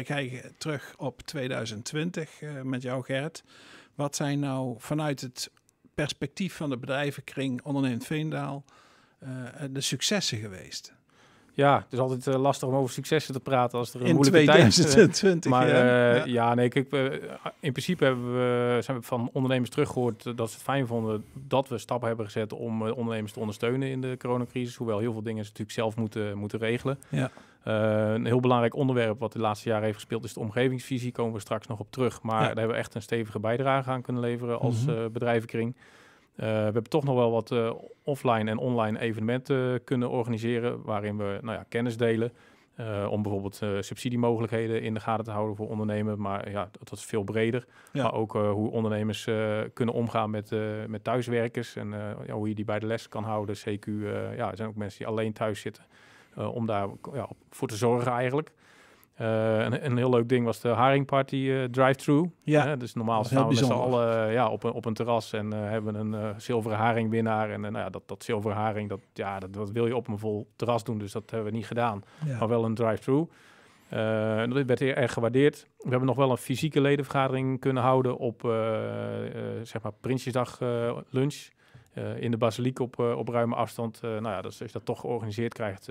kijken terug op 2020 eh, met jou Gert. Wat zijn nou vanuit het perspectief van de bedrijvenkring ondernemend Veendaal eh, de successen geweest? Ja, het is altijd eh, lastig om over successen te praten als er een in moeilijke 2020, tijd eh, is. maar eh, ja. ja. nee, kijk, in principe hebben we, zijn we van ondernemers teruggehoord dat ze het fijn vonden dat we stappen hebben gezet om ondernemers te ondersteunen in de coronacrisis. Hoewel heel veel dingen ze natuurlijk zelf moeten, moeten regelen. Ja. een heel belangrijk onderwerp wat de laatste jaren heeft gespeeld is de omgevingsvisie. komen we straks nog op terug. Maar daar hebben we echt een stevige bijdrage aan kunnen leveren als mm -hmm. bedrijvenkring. Eh, we hebben toch nog wel wat eh, offline en online evenementen kunnen organiseren, waarin we nou ja, kennis delen. Eh, om bijvoorbeeld subsidiemogelijkheden in de gaten te houden voor ondernemen. Maar ja, dat, was veel breder. Maar ook hoe ondernemers kunnen omgaan met, met thuiswerkers. En ja, hoe je die bij de les kan houden. CQ, ja, er zijn ook mensen die alleen thuis zitten. om daar ja, voor te zorgen eigenlijk een, eh, een, heel leuk ding was de Haringparty eh, drive thru Ja. Eh, dus normaal staan we met z'n ja, op, een, op een terras en hebben een zilveren haring winnaar En nou ja, dat, dat zilveren haring, dat, ja, dat, dat, wil je op een vol terras doen. Dus dat hebben we niet gedaan, maar wel een drive thru Uh, dat werd heel erg gewaardeerd. We hebben nog wel een fysieke ledenvergadering kunnen houden op zeg maar Prinsjesdag lunch. in de basiliek op, op ruime afstand. nou ja, dus als je dat toch georganiseerd krijgt,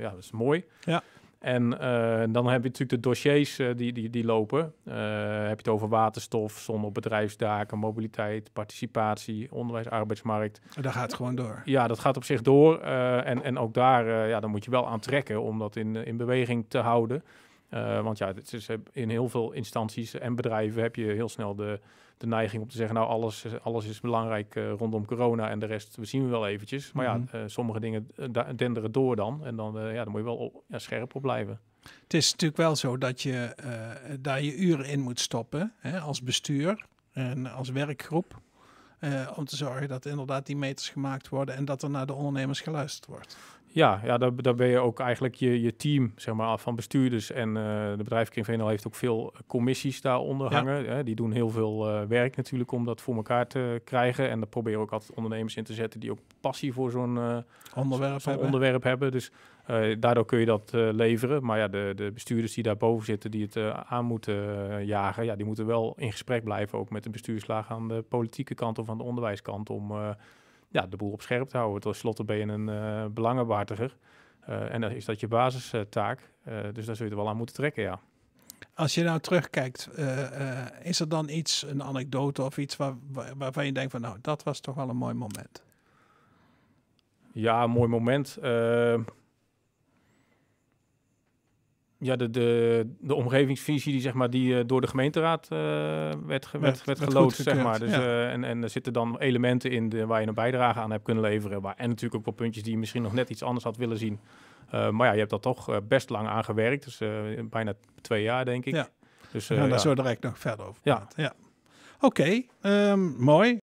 ja, dat is mooi. Ja. En eh, dan heb je natuurlijk de dossiers eh, die, die, die lopen. Eh, heb je het over waterstof, zon op bedrijfsdaken, mobiliteit, participatie, onderwijs, arbeidsmarkt. Oh, dat gaat gewoon door. Ja, dat gaat op zich door. en, en ook daar ja, dan moet je wel aan trekken om dat in, in beweging te houden. Eh, want ja, eh, in heel veel instanties en bedrijven heb je heel snel de, de neiging om te zeggen, nou alles, alles is belangrijk eh, rondom corona en de rest we zien we wel eventjes. Maar ja, mhm. sommige dingen denderen door dan en dan, ja, dan moet je wel ja, scherp op blijven. Het is natuurlijk wel zo dat je daar je uren in moet stoppen hè, als bestuur en als werkgroep. om te zorgen dat inderdaad die meters gemaakt worden en dat er naar de ondernemers geluisterd wordt. Ja, ja daar, daar ben je ook eigenlijk je, je team zeg maar, van bestuurders. En uh, de bedrijfskring Veenal heeft ook veel eh, commissies daaronder hangen. Die doen heel veel eh, werk natuurlijk om dat voor elkaar te krijgen. En daar proberen ook altijd ondernemers in te zetten die ook passie voor zo'n onderwerp, hebben. onderwerp hebben. Dus daardoor kun je dat leveren. Maar ja, de, de bestuurders die daarboven zitten, die het aan moeten jagen, ja, die moeten wel in gesprek blijven ook met de bestuurslaag aan de politieke kant of aan de onderwijskant om ja, de boel op scherp te houden. Ten slotte ben je een uh, en dan is dat je basistaak. Eh, dus daar zul je er wel aan moeten trekken, ja. Als je nou terugkijkt, is er dan iets, een anekdote of iets waar, waarvan je denkt van nou, dat was toch wel een mooi moment? Ja, een mooi moment ja, de, de, de omgevingsvisie die, zeg maar, die eh, door de gemeenteraad eh, werd, werd, werd, gelood, zeg maar. Dus, eh, en, en er zitten dan elementen in de, waar je een bijdrage aan hebt kunnen leveren. Waar, en natuurlijk ook wel puntjes die je misschien nog net iets anders had willen zien. maar ja, je hebt dat toch best lang aan gewerkt. Dus bijna twee jaar, denk ik. Dus, daar ja. zo direct nog verder over. Ja. ja. Oké, ehm, mooi.